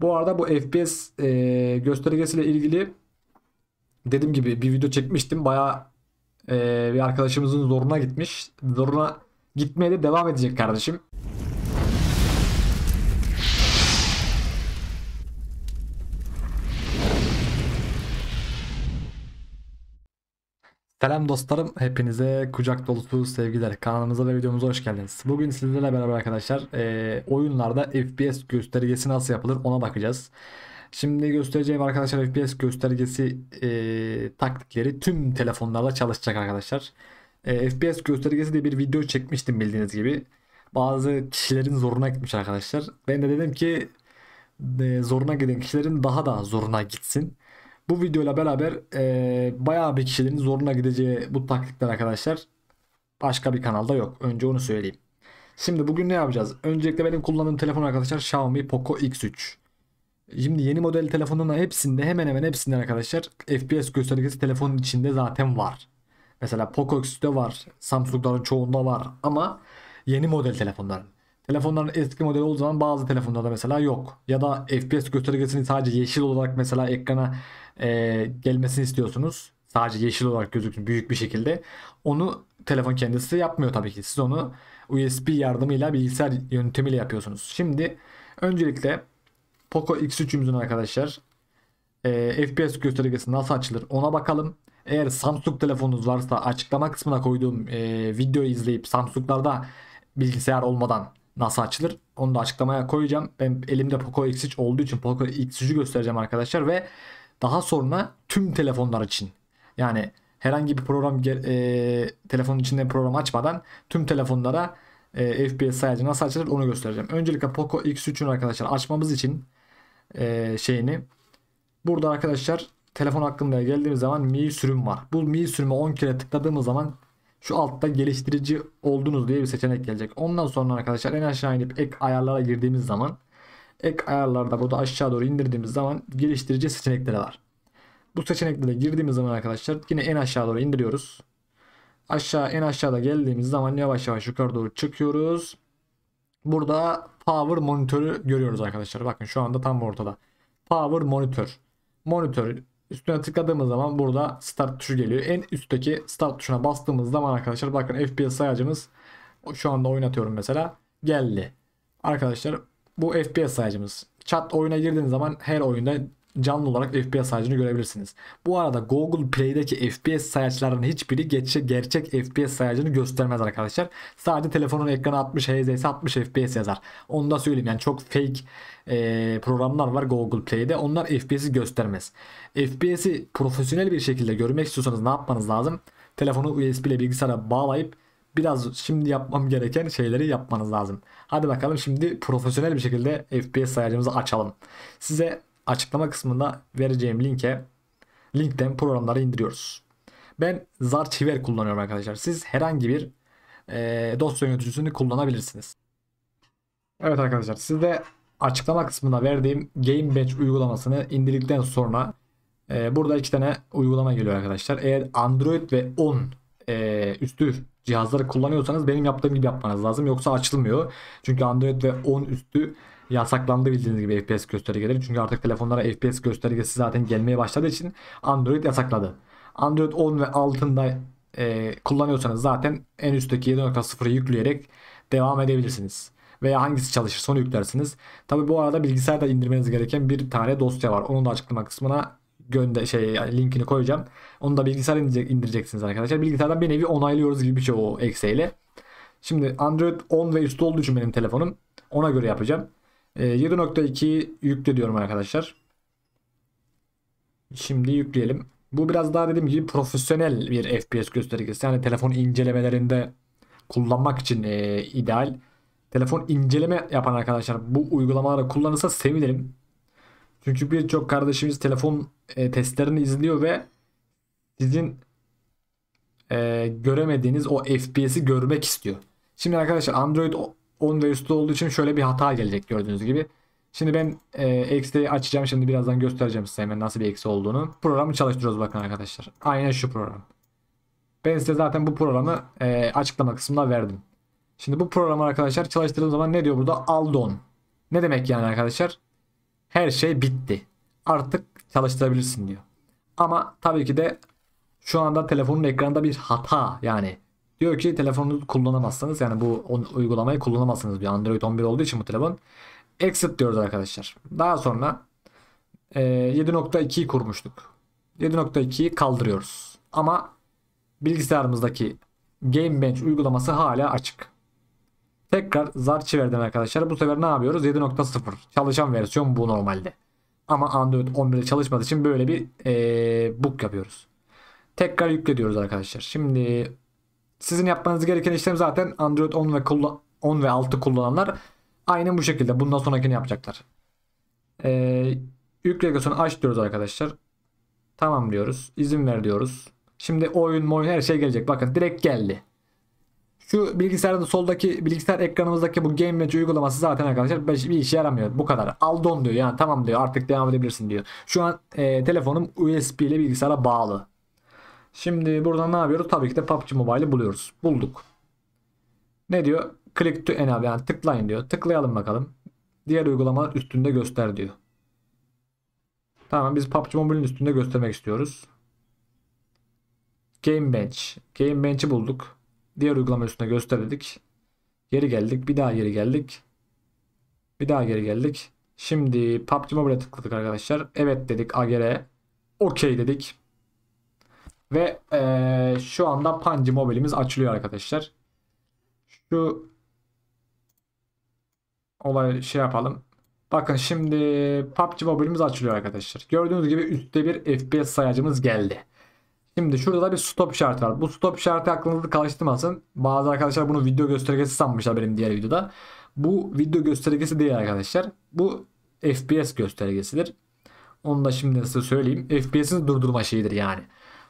Bu arada bu FPS e, göstergesiyle ilgili dediğim gibi bir video çekmiştim. Baya e, bir arkadaşımızın zoruna gitmiş. Zoruna gitmeye de devam edecek kardeşim. Selam dostlarım, hepinize kucak dolusu sevgiler. Kanalımıza ve videomuza hoş geldiniz. Bugün sizlerle beraber arkadaşlar e, oyunlarda FPS göstergesi nasıl yapılır ona bakacağız. Şimdi göstereceğim arkadaşlar FPS göstergesi e, taktikleri tüm telefonlarla çalışacak arkadaşlar. E, FPS göstergesi diye bir video çekmiştim bildiğiniz gibi. Bazı kişilerin zoruna gitmiş arkadaşlar. Ben de dedim ki e, zoruna giden kişilerin daha da zoruna gitsin bu videoyla beraber e, bayağı bir kişilerin zoruna gideceği bu taktikler arkadaşlar başka bir kanalda yok. Önce onu söyleyeyim. Şimdi bugün ne yapacağız? Öncelikle benim kullandığım telefon arkadaşlar Xiaomi Poco X3. Şimdi yeni model telefonların hepsinde hemen hemen hepsinde arkadaşlar FPS göstergesi telefonun içinde zaten var. Mesela Poco X3'te var. Samsung'ların çoğunda var ama yeni model telefonların. Telefonların eski modeli olduğu zaman bazı telefonlarda mesela yok. Ya da FPS göstergesini sadece yeşil olarak mesela ekrana e, gelmesini istiyorsunuz. Sadece yeşil olarak gözüksün büyük bir şekilde. Onu telefon kendisi yapmıyor tabii ki. Siz onu USB yardımıyla bilgisayar yöntemiyle yapıyorsunuz. Şimdi öncelikle Poco X3'ümüzün arkadaşlar e, FPS göstergesi nasıl açılır ona bakalım. Eğer Samsung telefonunuz varsa açıklama kısmına koyduğum e, videoyu izleyip Samsung'larda bilgisayar olmadan nasıl açılır onu da açıklamaya koyacağım. Ben elimde Poco X3 olduğu için Poco X3'ü göstereceğim arkadaşlar ve daha sonra tüm telefonlar için yani herhangi bir program e, telefonun içinde program açmadan tüm telefonlara e, FPS sayacı nasıl açılır onu göstereceğim. Öncelikle Poco X3'ün arkadaşlar açmamız için e, şeyini burada arkadaşlar telefon hakkında geldiğimiz zaman mi sürüm var. Bu mi sürümü 10 kere tıkladığımız zaman şu altta geliştirici oldunuz diye bir seçenek gelecek. Ondan sonra arkadaşlar en aşağı inip ek ayarlara girdiğimiz zaman ek ayarlarda burada aşağı doğru indirdiğimiz zaman geliştirici seçenekleri var. Bu seçeneklere girdiğimiz zaman arkadaşlar yine en aşağı doğru indiriyoruz. Aşağı en aşağıda geldiğimiz zaman yavaş yavaş yukarı doğru çıkıyoruz. Burada power monitörü görüyoruz arkadaşlar. Bakın şu anda tam ortada. Power monitör. Monitör üstüne tıkladığımız zaman burada start tuşu geliyor. En üstteki start tuşuna bastığımız zaman arkadaşlar bakın FPS sayacımız şu anda oynatıyorum mesela geldi. Arkadaşlar bu FPS sayacımız. Chat oyuna girdiğiniz zaman her oyunda canlı olarak FPS sayacını görebilirsiniz. Bu arada Google Play'deki FPS sayaçlarının hiçbiri geçe, gerçek FPS sayacını göstermez arkadaşlar. Sadece telefonun ekranı 60 Hz 60 FPS yazar. Onu da söyleyeyim yani çok fake e, programlar var Google Play'de. Onlar FPS'i göstermez. FPS'i profesyonel bir şekilde görmek istiyorsanız ne yapmanız lazım? Telefonu USB ile bilgisayara bağlayıp biraz şimdi yapmam gereken şeyleri yapmanız lazım. Hadi bakalım şimdi profesyonel bir şekilde FPS ayarımızı açalım. Size açıklama kısmında vereceğim linke linkten programları indiriyoruz. Ben Zarchiver kullanıyorum arkadaşlar. Siz herhangi bir e, dosya yöneticisini kullanabilirsiniz. Evet arkadaşlar sizde açıklama kısmında verdiğim Gamebench uygulamasını indirdikten sonra e, burada iki tane uygulama geliyor arkadaşlar. Eğer Android ve 10 e, üstü cihazları kullanıyorsanız benim yaptığım gibi yapmanız lazım. Yoksa açılmıyor. Çünkü Android ve 10 üstü yasaklandı bildiğiniz gibi FPS göstergeleri. Çünkü artık telefonlara FPS göstergesi zaten gelmeye başladığı için Android yasakladı. Android 10 ve altında e, kullanıyorsanız zaten en üstteki 7.0'ı yükleyerek devam edebilirsiniz. Veya hangisi çalışır onu yüklersiniz. Tabi bu arada bilgisayarda indirmeniz gereken bir tane dosya var. Onu da açıklama kısmına gönder şey yani linkini koyacağım. Onu da bilgisayara indirecek, indireceksiniz arkadaşlar. Bilgisayardan bir nevi onaylıyoruz gibi bir şey o ekseyle. Şimdi Android 10 ve üstü olduğu için benim telefonum. Ona göre yapacağım. E, ee, 7.2 yükle diyorum arkadaşlar. Şimdi yükleyelim. Bu biraz daha dediğim gibi profesyonel bir FPS göstergesi. Yani telefon incelemelerinde kullanmak için e, ideal. Telefon inceleme yapan arkadaşlar bu uygulamaları kullanırsa sevinirim. Çünkü birçok kardeşimiz telefon e, testlerini izliyor ve sizin e, göremediğiniz o FPS'i görmek istiyor. Şimdi arkadaşlar Android 10 ve üstü olduğu için şöyle bir hata gelecek gördüğünüz gibi. Şimdi ben e, eksi açacağım şimdi birazdan göstereceğim size hemen nasıl bir eksi olduğunu. Programı çalıştırıyoruz bakın arkadaşlar. Aynen şu program. Ben size zaten bu programı e, açıklama kısmına verdim. Şimdi bu programı arkadaşlar çalıştırdığım zaman ne diyor burada? Aldon. Ne demek yani arkadaşlar? her şey bitti. Artık çalıştırabilirsin diyor. Ama tabii ki de şu anda telefonun ekranında bir hata yani diyor ki telefonunu kullanamazsınız yani bu uygulamayı kullanamazsınız bir Android 11 olduğu için bu telefon exit diyoruz arkadaşlar. Daha sonra e, 7.2'yi kurmuştuk. 7.2'yi kaldırıyoruz. Ama bilgisayarımızdaki Gamebench uygulaması hala açık. Tekrar zar çevirdim arkadaşlar. Bu sefer ne yapıyoruz? 7.0 çalışan versiyon bu normalde. Ama Android 11'de çalışmadığı için böyle bir ee, book yapıyoruz. Tekrar yükle diyoruz arkadaşlar. Şimdi sizin yapmanız gereken işlem zaten Android 10 ve 10 ve 6 kullananlar aynı bu şekilde. Bundan sonrakini yapacaklar. Ee, yüklegasyonu aç diyoruz arkadaşlar. Tamam diyoruz. İzin ver diyoruz. Şimdi oyun oyun her şey gelecek. Bakın direkt geldi. Şu bilgisayarda soldaki bilgisayar ekranımızdaki bu Game Match uygulaması zaten arkadaşlar bir işe yaramıyor. Bu kadar. Aldon diyor yani tamam diyor artık devam edebilirsin diyor. Şu an e, telefonum USB ile bilgisayara bağlı. Şimdi burada ne yapıyoruz? Tabii ki de PUBG Mobile'ı buluyoruz. Bulduk. Ne diyor? Click to enable yani tıklayın diyor. Tıklayalım bakalım. Diğer uygulamalar üstünde göster diyor. Tamam biz PUBG Mobile'in üstünde göstermek istiyoruz. Game Bench. Game Bench'i bulduk. Diğer uygulama üstüne gösterdik. Geri geldik. Bir daha geri geldik. Bir daha geri geldik. Şimdi PUBG Mobile'e tıkladık arkadaşlar. Evet dedik agere, Okey dedik. Ve ee, şu anda PUBG Mobile'imiz açılıyor arkadaşlar. Şu olay şey yapalım. Bakın şimdi PUBG Mobile'imiz açılıyor arkadaşlar. Gördüğünüz gibi üstte bir FPS sayacımız geldi. Şimdi şurada da bir stop işareti var. Bu stop işareti aklınızda kalıştırmasın. Bazı arkadaşlar bunu video göstergesi sanmışlar benim diğer videoda. Bu video göstergesi değil arkadaşlar. Bu FPS göstergesidir. Onu da şimdi size söyleyeyim. FPS'in durdurma şeyidir yani.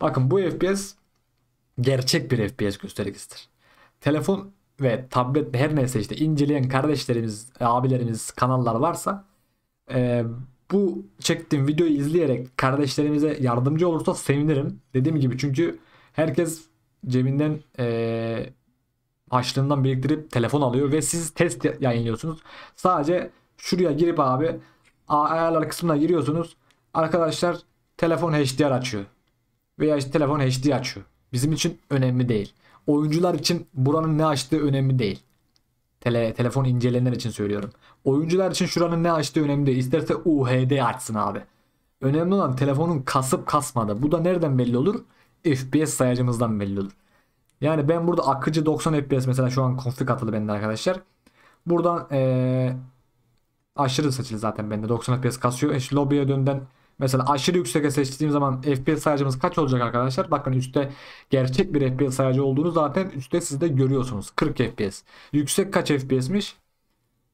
Bakın bu FPS gerçek bir FPS göstergesidir. Telefon ve tablet her neyse işte inceleyen kardeşlerimiz, abilerimiz, kanallar varsa e, bu çektiğim videoyu izleyerek kardeşlerimize yardımcı olursa sevinirim. Dediğim gibi çünkü herkes cebinden ee, harçlığından biriktirip telefon alıyor ve siz test yayınlıyorsunuz. Sadece şuraya girip abi ayarlar kısmına giriyorsunuz. Arkadaşlar telefon HDR açıyor. Veya işte telefon HD açıyor. Bizim için önemli değil. Oyuncular için buranın ne açtığı önemli değil. Tele, telefon inceleyenler için söylüyorum. Oyuncular için şuranın ne açtığı önemli değil. İsterse UHD açsın abi. Önemli olan telefonun kasıp kasmadı. Bu da nereden belli olur? FPS sayacımızdan belli olur. Yani ben burada akıcı 90 FPS mesela şu an config atılı bende arkadaşlar. Buradan ee, aşırı seçili zaten bende 90 FPS kasıyor. İşte lobby'ye dönden Mesela aşırı yükseğe seçtiğim zaman FPS sayacımız kaç olacak arkadaşlar? Bakın hani üstte gerçek bir FPS sayacı olduğunu zaten üstte siz de görüyorsunuz. 40 FPS. Yüksek kaç FPS'miş?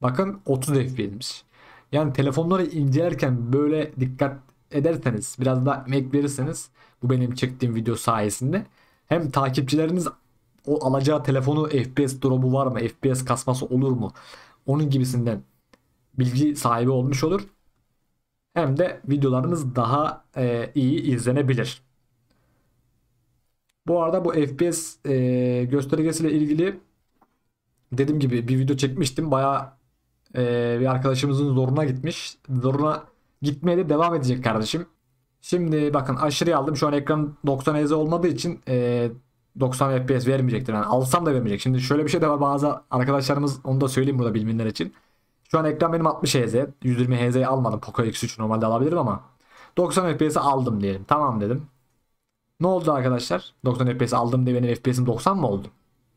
Bakın 30 FPS'miş. Yani telefonları incelerken böyle dikkat ederseniz biraz da emek verirseniz bu benim çektiğim video sayesinde hem takipçileriniz o alacağı telefonu FPS drop'u var mı? FPS kasması olur mu? Onun gibisinden bilgi sahibi olmuş olur hem de videolarınız daha e, iyi izlenebilir. Bu arada bu FPS e, göstergesiyle ilgili dediğim gibi bir video çekmiştim. Baya e, bir arkadaşımızın zoruna gitmiş. Zoruna gitmeye de devam edecek kardeşim. Şimdi bakın aşırı aldım. Şu an ekran 90 Hz olmadığı için e, 90 FPS vermeyecektir. Yani alsam da vermeyecek. Şimdi şöyle bir şey de var bazı arkadaşlarımız onu da söyleyeyim burada bilmeyenler için. Şu an ekran benim 60 Hz. 120 Hz almadım. Poco X3 normalde alabilirim ama 90 FPS'i aldım diyelim. Tamam dedim. Ne oldu arkadaşlar? 90 FPS aldım diye benim FPS'im 90 mı oldu?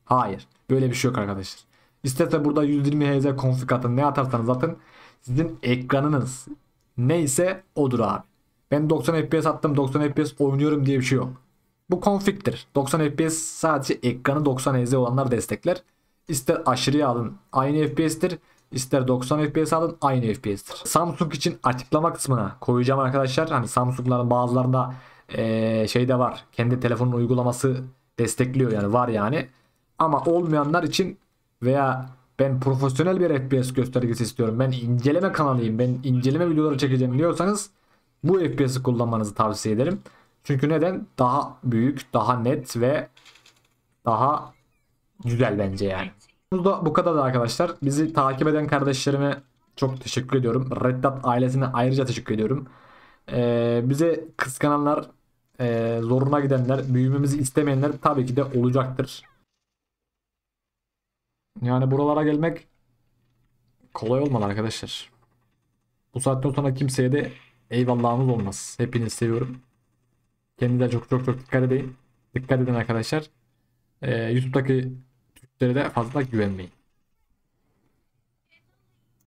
Hayır. Böyle bir şey yok arkadaşlar. İsterse burada 120 Hz konfig atın ne atarsanız atın. Sizin ekranınız neyse odur abi. Ben 90 FPS attım 90 FPS oynuyorum diye bir şey yok. Bu konfigtir. 90 FPS sadece ekranı 90 Hz olanlar destekler. İster aşırıya alın aynı FPS'tir ister 90 FPS alın aynı FPS'tir. Samsung için açıklama kısmına koyacağım arkadaşlar. Hani Samsung'ların bazılarında ee, şey de var. Kendi telefonun uygulaması destekliyor yani var yani. Ama olmayanlar için veya ben profesyonel bir FPS göstergesi istiyorum. Ben inceleme kanalıyım. Ben inceleme videoları çekeceğim diyorsanız bu FPS'i kullanmanızı tavsiye ederim. Çünkü neden? Daha büyük, daha net ve daha güzel bence yani da bu kadar arkadaşlar. Bizi takip eden kardeşlerime çok teşekkür ediyorum. Reddat ailesine ayrıca teşekkür ediyorum. Ee, bize kıskananlar, e, zoruna gidenler, büyümemizi istemeyenler tabii ki de olacaktır. Yani buralara gelmek kolay olmalı arkadaşlar. Bu saatten sonra kimseye de eyvallahımız olmaz. Hepinizi seviyorum. Kendinize çok çok çok dikkat edin. Dikkat edin arkadaşlar. Ee, YouTube'daki de fazla güvenmeyin.